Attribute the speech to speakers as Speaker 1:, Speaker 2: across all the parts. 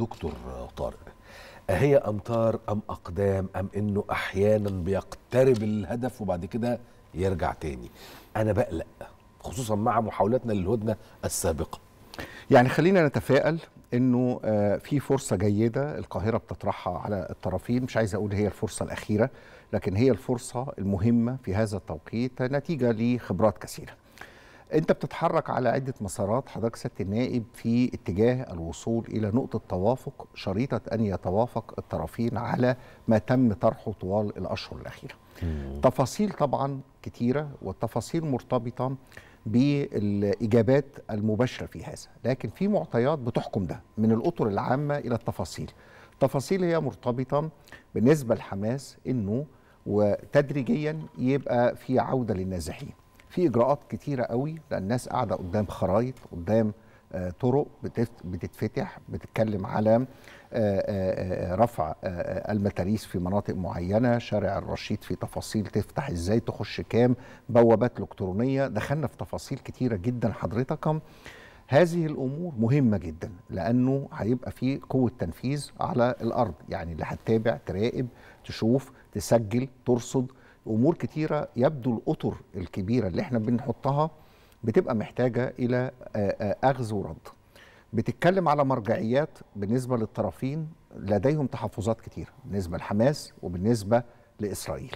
Speaker 1: دكتور طارق أهي أمطار أم أقدام أم إنه أحيانا بيقترب الهدف وبعد كده يرجع تاني أنا بقلق خصوصا مع محاولاتنا للهدنة السابقة يعني خلينا نتفائل انه آه، في فرصه جيده القاهره بتطرحها على الطرفين مش عايز اقول هي الفرصه الاخيره لكن هي الفرصه المهمه في هذا التوقيت نتيجه لخبرات كثيره انت بتتحرك على عده مسارات حضرتك سياده النائب في اتجاه الوصول الى نقطه توافق شريطه ان يتوافق الطرفين على ما تم طرحه طوال الاشهر الاخيره. مم. تفاصيل طبعا كتيره والتفاصيل مرتبطه بالاجابات المباشره في هذا، لكن في معطيات بتحكم ده من الاطر العامه الى التفاصيل. التفاصيل هي مرتبطه بالنسبه لحماس انه وتدريجيا يبقى في عوده للنازحين. في اجراءات كتيره قوي لان الناس قاعده قدام خرايط قدام آه، طرق بتتفتح بتتكلم على آه، آه، رفع المتاريس في مناطق معينه شارع الرشيد في تفاصيل تفتح ازاي تخش كام بوابات الكترونيه دخلنا في تفاصيل كتيره جدا حضرتك هذه الامور مهمه جدا لانه هيبقى في قوه تنفيذ على الارض يعني اللي هتتابع تراقب تشوف تسجل ترصد امور كتيره يبدو الاطر الكبيره اللي احنا بنحطها بتبقى محتاجه الى اخذ ورد بتتكلم على مرجعيات بالنسبه للطرفين لديهم تحفظات كتيره بالنسبه لحماس وبالنسبه لاسرائيل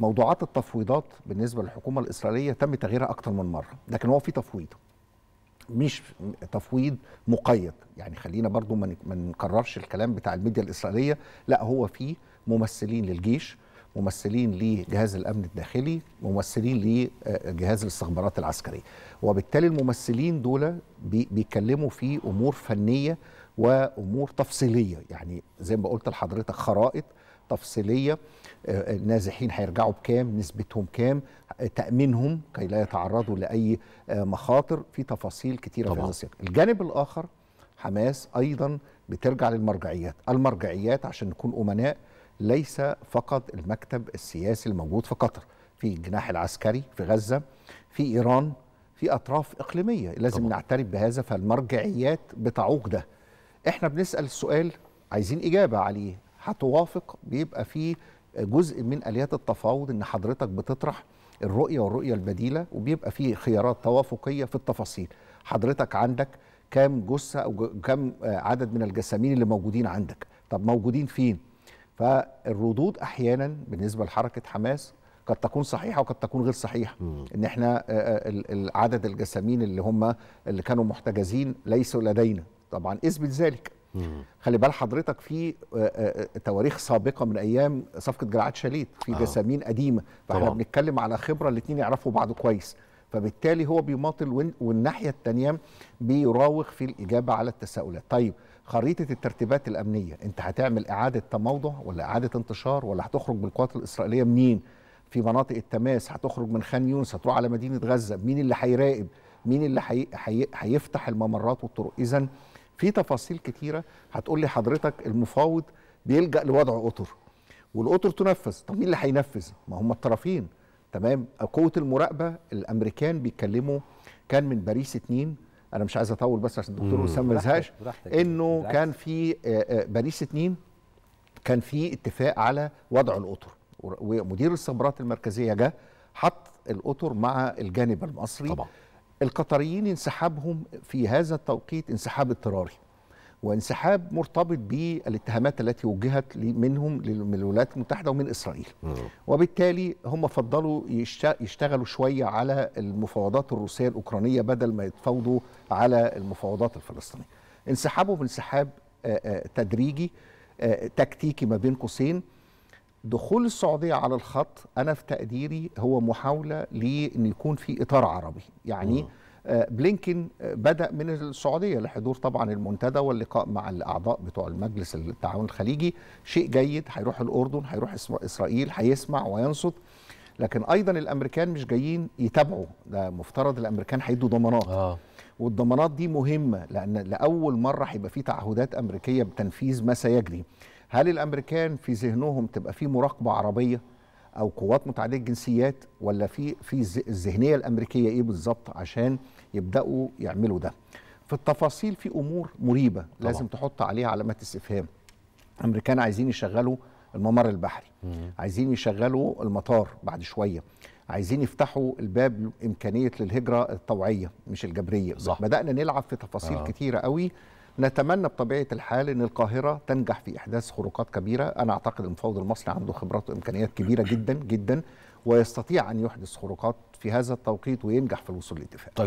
Speaker 1: موضوعات التفويضات بالنسبه للحكومه الاسرائيليه تم تغييرها اكتر من مره لكن هو في تفويض مش تفويض مقيد يعني خلينا برضو ما نكررش الكلام بتاع الميديا الإسرائيلية لا هو في ممثلين للجيش ممثلين لجهاز الامن الداخلي ممثلين لجهاز الاستخبارات العسكريه وبالتالي الممثلين دول بيتكلموا في امور فنيه وامور تفصيليه يعني زي ما قلت لحضرتك خرائط تفصيليه آه، النازحين هيرجعوا بكام نسبتهم كام تامينهم كي لا يتعرضوا لاي آه، مخاطر في تفاصيل كثيره طبعا. في هذا السياق الجانب الاخر حماس ايضا بترجع للمرجعيات المرجعيات عشان نكون امناء ليس فقط المكتب السياسي الموجود في قطر في الجناح العسكري في غزة في إيران في أطراف إقليمية لازم طبعا. نعترف بهذا فالمرجعيات بتعوق ده احنا بنسأل السؤال عايزين إجابة عليه هتوافق بيبقى في جزء من آليات التفاوض إن حضرتك بتطرح الرؤية والرؤية البديلة وبيبقى في خيارات توافقية في التفاصيل حضرتك عندك كام جثة أو كام آه، عدد من الجسامين اللي موجودين عندك طب موجودين فين فالردود احيانا بالنسبه لحركه حماس قد تكون صحيحه وقد تكون غير صحيحه ان احنا آه، آه، عدد الجسامين اللي هم اللي كانوا محتجزين ليسوا لدينا طبعا اثبت ذلك خلي بال حضرتك في آه، تواريخ سابقه من ايام صفقه جرعات شاليت في آه. جسامين قديمه فاحنا بنتكلم على خبره الاثنين يعرفوا بعض كويس فبالتالي هو بيماطل والناحية التانية بيراوغ في الإجابة على التساؤلات طيب خريطة الترتيبات الأمنية أنت هتعمل إعادة تموضع ولا إعادة انتشار ولا هتخرج بالقوات الإسرائيلية منين في مناطق التماس هتخرج من خان يونس هتروح على مدينة غزة مين اللي هيراقب مين اللي حي... حي... هيفتح الممرات والطرق إذا في تفاصيل كتيرة هتقول لي حضرتك المفاوض بيلجأ لوضع أطر والأطر تنفذ طب مين اللي هينفذ ما هم الطرفين تمام قوه المراقبه الامريكان بيتكلموا كان من باريس اتنين انا مش عايز اطول بس عشان الدكتور اسامه ما يزهقش انه كان في آه، آه، باريس اتنين كان في اتفاق على وضع الاطر ومدير الاستخبارات المركزيه جه حط الاطر مع الجانب المصري طبعا القطريين انسحابهم في هذا التوقيت انسحاب اضطراري وانسحاب مرتبط بالاتهامات التي وجهت منهم للولايات المتحده ومن اسرائيل وبالتالي هم فضلوا يشتغلوا شويه على المفاوضات الروسيه الاوكرانيه بدل ما يتفاوضوا على المفاوضات الفلسطينيه انسحابه بانسحاب آه، آه، تدريجي آه، تكتيكي ما بين قوسين دخول السعودية على الخط أنا في تقديري هو محاولة لأن يكون في إطار عربي يعني بلينكن بدا من السعوديه لحضور طبعا المنتدى واللقاء مع الاعضاء بتوع المجلس التعاون الخليجي شيء جيد هيروح الاردن هيروح اسرائيل هيسمع وينصت لكن ايضا الامريكان مش جايين يتابعوا ده مفترض الامريكان هيدوا ضمانات آه. والضمانات دي مهمه لان لاول مره هيبقى في تعهدات امريكيه بتنفيذ ما سيجري هل الامريكان في ذهنهم تبقى في مراقبه عربيه او قوات متعدده الجنسيات ولا في في الذهنيه الامريكيه ايه بالظبط عشان يبداوا يعملوا ده في التفاصيل في امور مريبه طبعا. لازم تحط عليها علامات استفهام الامريكان عايزين يشغلوا الممر البحري مم. عايزين يشغلوا المطار بعد شويه عايزين يفتحوا الباب امكانيه للهجره الطوعيه مش الجبريه صح. بدانا نلعب في تفاصيل آه. كتيره قوي نتمنى بطبيعه الحال ان القاهره تنجح في احداث خروقات كبيره انا اعتقد ان المفوض المصري عنده خبرات وامكانيات كبيره جدا جدا ويستطيع ان يحدث خروقات في هذا التوقيت وينجح في الوصول لاتفاق